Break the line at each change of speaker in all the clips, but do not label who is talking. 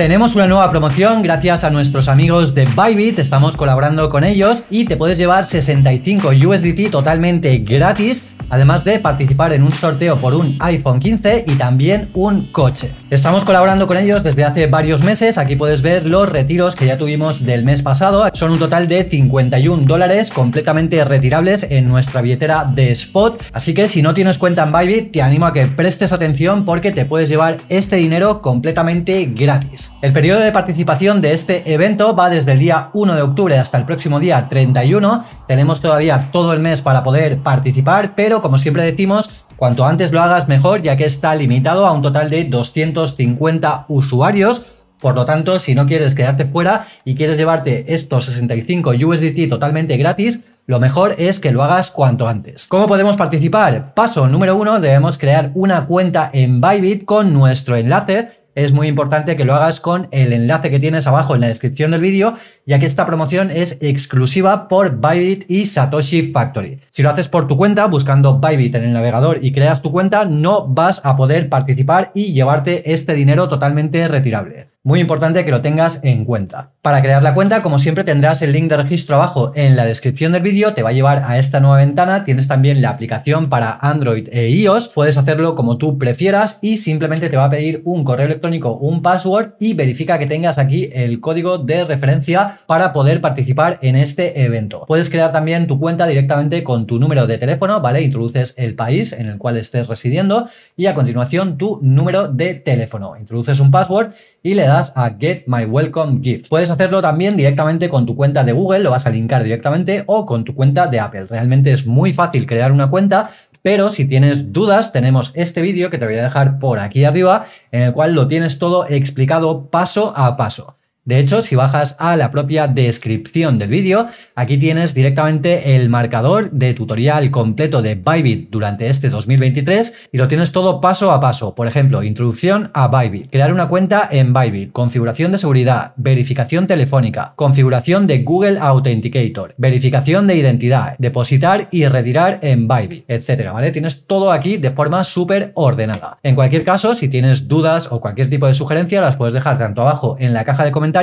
Tenemos una nueva promoción gracias a nuestros amigos de Bybit, estamos colaborando con ellos y te puedes llevar 65 USDT totalmente gratis, además de participar en un sorteo por un iPhone 15 y también un coche. Estamos colaborando con ellos desde hace varios meses, aquí puedes ver los retiros que ya tuvimos del mes pasado, son un total de 51 dólares completamente retirables en nuestra billetera de Spot, así que si no tienes cuenta en Bybit te animo a que prestes atención porque te puedes llevar este dinero completamente gratis. El periodo de participación de este evento va desde el día 1 de octubre hasta el próximo día 31. Tenemos todavía todo el mes para poder participar, pero como siempre decimos, cuanto antes lo hagas mejor, ya que está limitado a un total de 250 usuarios. Por lo tanto, si no quieres quedarte fuera y quieres llevarte estos 65 USDT totalmente gratis, lo mejor es que lo hagas cuanto antes. ¿Cómo podemos participar? Paso número uno, debemos crear una cuenta en Bybit con nuestro enlace es muy importante que lo hagas con el enlace que tienes abajo en la descripción del vídeo, ya que esta promoción es exclusiva por Bybit y Satoshi Factory. Si lo haces por tu cuenta, buscando Bybit en el navegador y creas tu cuenta, no vas a poder participar y llevarte este dinero totalmente retirable. Muy importante que lo tengas en cuenta. Para crear la cuenta, como siempre, tendrás el link de registro abajo en la descripción del vídeo, te va a llevar a esta nueva ventana, tienes también la aplicación para Android e iOS, puedes hacerlo como tú prefieras y simplemente te va a pedir un correo electrónico, un password y verifica que tengas aquí el código de referencia para poder participar en este evento. Puedes crear también tu cuenta directamente con tu número de teléfono, ¿vale? Introduces el país en el cual estés residiendo y a continuación tu número de teléfono. Introduces un password y le a Get My Welcome Gift. Puedes hacerlo también directamente con tu cuenta de Google, lo vas a linkar directamente, o con tu cuenta de Apple. Realmente es muy fácil crear una cuenta, pero si tienes dudas, tenemos este vídeo que te voy a dejar por aquí arriba, en el cual lo tienes todo explicado paso a paso. De hecho, si bajas a la propia descripción del vídeo, aquí tienes directamente el marcador de tutorial completo de Bybit durante este 2023 y lo tienes todo paso a paso. Por ejemplo, introducción a Bybit, crear una cuenta en Bybit, configuración de seguridad, verificación telefónica, configuración de Google Authenticator, verificación de identidad, depositar y retirar en Bybit, etcétera, ¿vale? Tienes todo aquí de forma súper ordenada. En cualquier caso, si tienes dudas o cualquier tipo de sugerencia, las puedes dejar tanto abajo en la caja de comentarios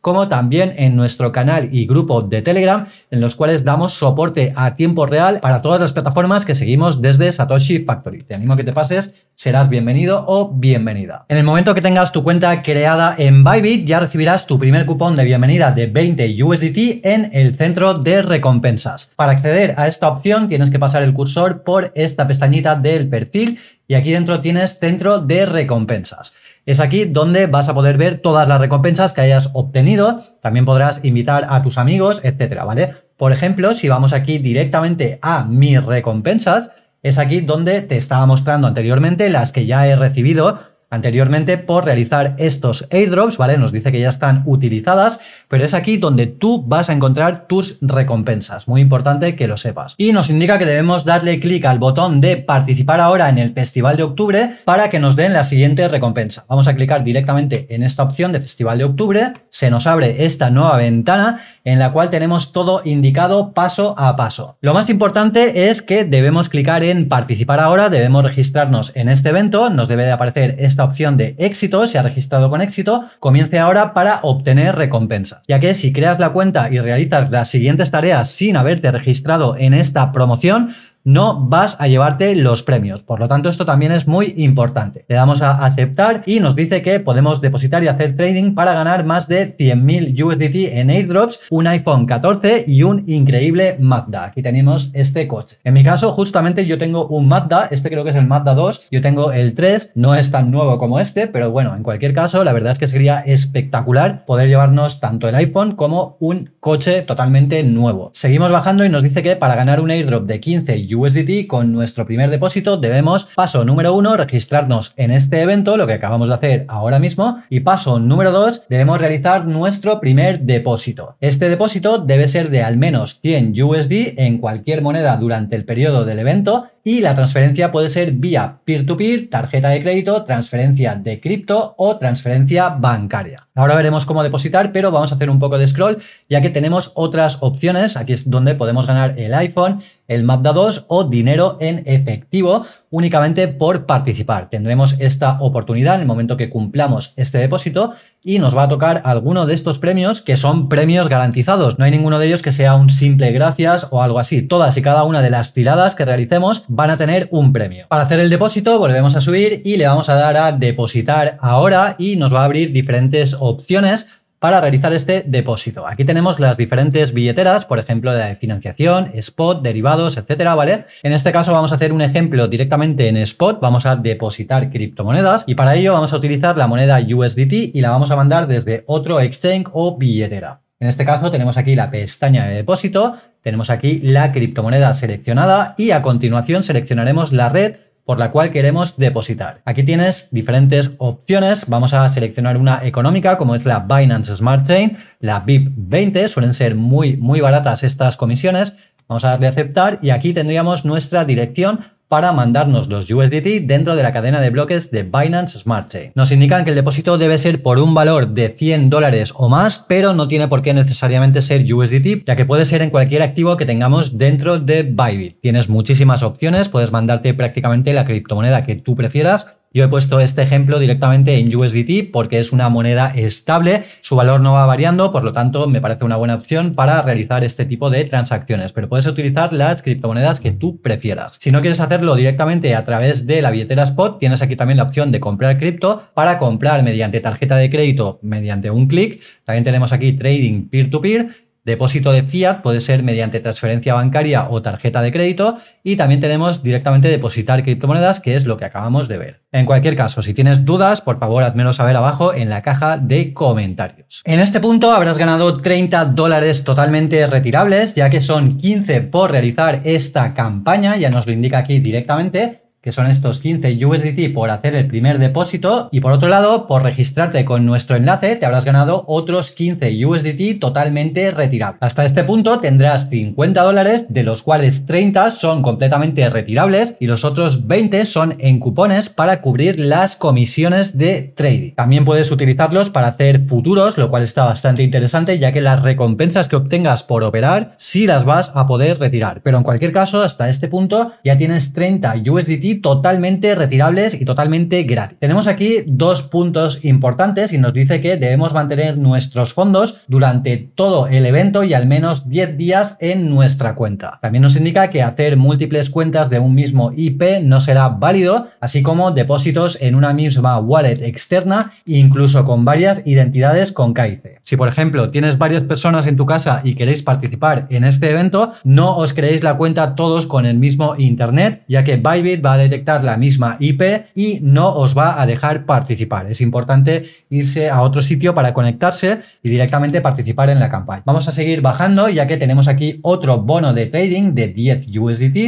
como también en nuestro canal y grupo de Telegram, en los cuales damos soporte a tiempo real para todas las plataformas que seguimos desde Satoshi Factory. Te animo a que te pases, serás bienvenido o bienvenida. En el momento que tengas tu cuenta creada en Bybit, ya recibirás tu primer cupón de bienvenida de 20 USDT en el centro de recompensas. Para acceder a esta opción tienes que pasar el cursor por esta pestañita del perfil y aquí dentro tienes centro de recompensas. Es aquí donde vas a poder ver todas las recompensas que hayas obtenido, también podrás invitar a tus amigos, etcétera, ¿vale? Por ejemplo, si vamos aquí directamente a mis recompensas, es aquí donde te estaba mostrando anteriormente las que ya he recibido anteriormente por realizar estos airdrops, ¿vale? Nos dice que ya están utilizadas, pero es aquí donde tú vas a encontrar tus recompensas. Muy importante que lo sepas. Y nos indica que debemos darle clic al botón de participar ahora en el Festival de Octubre para que nos den la siguiente recompensa. Vamos a clicar directamente en esta opción de Festival de Octubre. Se nos abre esta nueva ventana en la cual tenemos todo indicado paso a paso. Lo más importante es que debemos clicar en participar ahora, debemos registrarnos en este evento, nos debe de aparecer este esta opción de éxito, se ha registrado con éxito, comience ahora para obtener recompensa Ya que si creas la cuenta y realizas las siguientes tareas sin haberte registrado en esta promoción, no vas a llevarte los premios. Por lo tanto, esto también es muy importante. Le damos a aceptar y nos dice que podemos depositar y hacer trading para ganar más de 100.000 USDT en airdrops, un iPhone 14 y un increíble Mazda. Aquí tenemos este coche. En mi caso, justamente yo tengo un Mazda, este creo que es el Mazda 2, yo tengo el 3, no es tan nuevo como este, pero bueno, en cualquier caso, la verdad es que sería espectacular poder llevarnos tanto el iPhone como un coche totalmente nuevo. Seguimos bajando y nos dice que para ganar un airdrop de 15 USDT USDT con nuestro primer depósito debemos, paso número uno, registrarnos en este evento, lo que acabamos de hacer ahora mismo, y paso número dos, debemos realizar nuestro primer depósito. Este depósito debe ser de al menos 100 USD en cualquier moneda durante el periodo del evento y la transferencia puede ser vía peer to -peer, tarjeta de crédito, transferencia de cripto o transferencia bancaria. Ahora veremos cómo depositar, pero vamos a hacer un poco de scroll, ya que tenemos otras opciones. Aquí es donde podemos ganar el iPhone, el Mazda 2 o dinero en efectivo únicamente por participar. Tendremos esta oportunidad en el momento que cumplamos este depósito y nos va a tocar alguno de estos premios que son premios garantizados. No hay ninguno de ellos que sea un simple gracias o algo así. Todas y cada una de las tiradas que realicemos van a tener un premio. Para hacer el depósito volvemos a subir y le vamos a dar a depositar ahora y nos va a abrir diferentes opciones para realizar este depósito. Aquí tenemos las diferentes billeteras, por ejemplo, la de financiación, spot, derivados, etcétera, ¿vale? En este caso vamos a hacer un ejemplo directamente en spot, vamos a depositar criptomonedas y para ello vamos a utilizar la moneda USDT y la vamos a mandar desde otro exchange o billetera. En este caso tenemos aquí la pestaña de depósito, tenemos aquí la criptomoneda seleccionada y a continuación seleccionaremos la red por la cual queremos depositar. Aquí tienes diferentes opciones. Vamos a seleccionar una económica como es la Binance Smart Chain, la BIP 20. Suelen ser muy, muy baratas estas comisiones. Vamos a darle a aceptar y aquí tendríamos nuestra dirección para mandarnos los USDT dentro de la cadena de bloques de Binance Smart Chain. Nos indican que el depósito debe ser por un valor de 100 dólares o más, pero no tiene por qué necesariamente ser USDT, ya que puede ser en cualquier activo que tengamos dentro de Bybit. Tienes muchísimas opciones, puedes mandarte prácticamente la criptomoneda que tú prefieras yo he puesto este ejemplo directamente en USDT porque es una moneda estable, su valor no va variando, por lo tanto me parece una buena opción para realizar este tipo de transacciones, pero puedes utilizar las criptomonedas que tú prefieras. Si no quieres hacerlo directamente a través de la billetera Spot, tienes aquí también la opción de comprar cripto para comprar mediante tarjeta de crédito, mediante un clic. También tenemos aquí trading peer-to-peer. peer to peer peer Depósito de fiat puede ser mediante transferencia bancaria o tarjeta de crédito y también tenemos directamente depositar criptomonedas, que es lo que acabamos de ver. En cualquier caso, si tienes dudas, por favor, házmelo saber abajo en la caja de comentarios. En este punto habrás ganado 30 dólares totalmente retirables, ya que son 15 por realizar esta campaña, ya nos lo indica aquí directamente, que son estos 15 USDT por hacer el primer depósito y por otro lado, por registrarte con nuestro enlace te habrás ganado otros 15 USDT totalmente retirables. Hasta este punto tendrás 50 dólares de los cuales 30 son completamente retirables y los otros 20 son en cupones para cubrir las comisiones de trading. También puedes utilizarlos para hacer futuros, lo cual está bastante interesante ya que las recompensas que obtengas por operar sí las vas a poder retirar. Pero en cualquier caso, hasta este punto ya tienes 30 USDT totalmente retirables y totalmente gratis. Tenemos aquí dos puntos importantes y nos dice que debemos mantener nuestros fondos durante todo el evento y al menos 10 días en nuestra cuenta. También nos indica que hacer múltiples cuentas de un mismo IP no será válido, así como depósitos en una misma wallet externa, incluso con varias identidades con KIC. Si por ejemplo tienes varias personas en tu casa y queréis participar en este evento, no os creéis la cuenta todos con el mismo internet, ya que Bybit va a detectar la misma IP y no os va a dejar participar. Es importante irse a otro sitio para conectarse y directamente participar en la campaña. Vamos a seguir bajando ya que tenemos aquí otro bono de trading de 10 USDT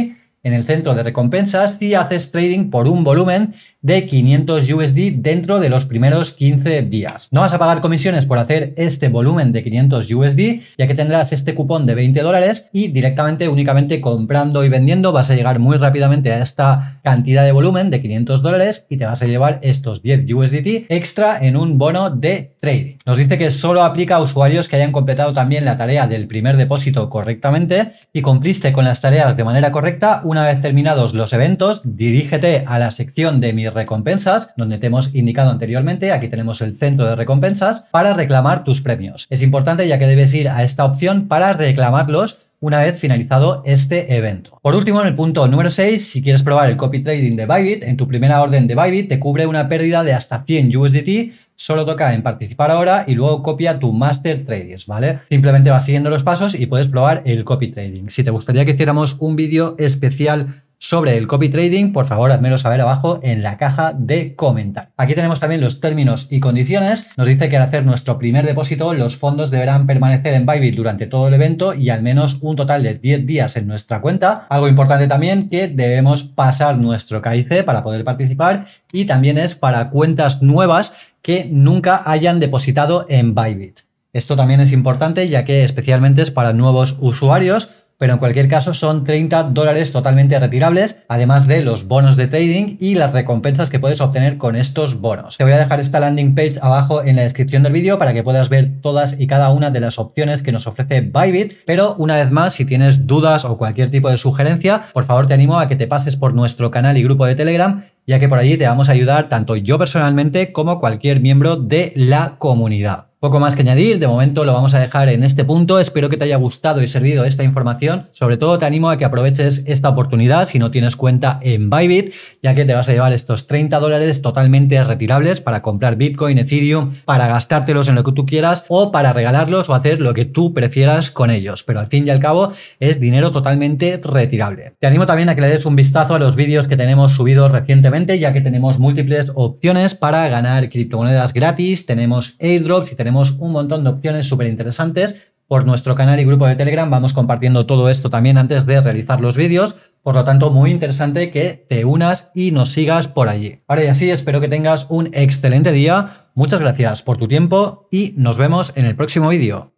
en el centro de recompensas si haces trading por un volumen de 500 USD dentro de los primeros 15 días. No vas a pagar comisiones por hacer este volumen de 500 USD, ya que tendrás este cupón de 20 dólares y directamente únicamente comprando y vendiendo vas a llegar muy rápidamente a esta cantidad de volumen de 500 dólares y te vas a llevar estos 10 USDT extra en un bono de trading. Nos dice que solo aplica a usuarios que hayan completado también la tarea del primer depósito correctamente y cumpliste con las tareas de manera correcta una una vez terminados los eventos, dirígete a la sección de mis recompensas, donde te hemos indicado anteriormente, aquí tenemos el centro de recompensas, para reclamar tus premios. Es importante ya que debes ir a esta opción para reclamarlos una vez finalizado este evento. Por último, en el punto número 6, si quieres probar el copy trading de Bybit, en tu primera orden de Bybit te cubre una pérdida de hasta 100 USDT solo toca en participar ahora y luego copia tu master traders, ¿vale? Simplemente vas siguiendo los pasos y puedes probar el copy trading. Si te gustaría que hiciéramos un vídeo especial sobre el copy trading, por favor, házmelo saber abajo en la caja de comentarios. Aquí tenemos también los términos y condiciones. Nos dice que al hacer nuestro primer depósito, los fondos deberán permanecer en Bybit durante todo el evento y al menos un total de 10 días en nuestra cuenta. Algo importante también que debemos pasar nuestro KIC para poder participar y también es para cuentas nuevas que nunca hayan depositado en Bybit. Esto también es importante ya que especialmente es para nuevos usuarios pero en cualquier caso son 30 dólares totalmente retirables, además de los bonos de trading y las recompensas que puedes obtener con estos bonos. Te voy a dejar esta landing page abajo en la descripción del vídeo para que puedas ver todas y cada una de las opciones que nos ofrece Bybit, pero una vez más, si tienes dudas o cualquier tipo de sugerencia, por favor te animo a que te pases por nuestro canal y grupo de Telegram ya que por allí te vamos a ayudar tanto yo personalmente como cualquier miembro de la comunidad. Poco más que añadir, de momento lo vamos a dejar en este punto. Espero que te haya gustado y servido esta información. Sobre todo te animo a que aproveches esta oportunidad si no tienes cuenta en Bybit, ya que te vas a llevar estos 30 dólares totalmente retirables para comprar Bitcoin, Ethereum, para gastártelos en lo que tú quieras o para regalarlos o hacer lo que tú prefieras con ellos. Pero al fin y al cabo es dinero totalmente retirable. Te animo también a que le des un vistazo a los vídeos que tenemos subidos recientemente, ya que tenemos múltiples opciones para ganar criptomonedas gratis, tenemos airdrops y tenemos tenemos un montón de opciones súper interesantes. Por nuestro canal y grupo de Telegram vamos compartiendo todo esto también antes de realizar los vídeos. Por lo tanto, muy interesante que te unas y nos sigas por allí. Ahora y así, espero que tengas un excelente día. Muchas gracias por tu tiempo y nos vemos en el próximo vídeo.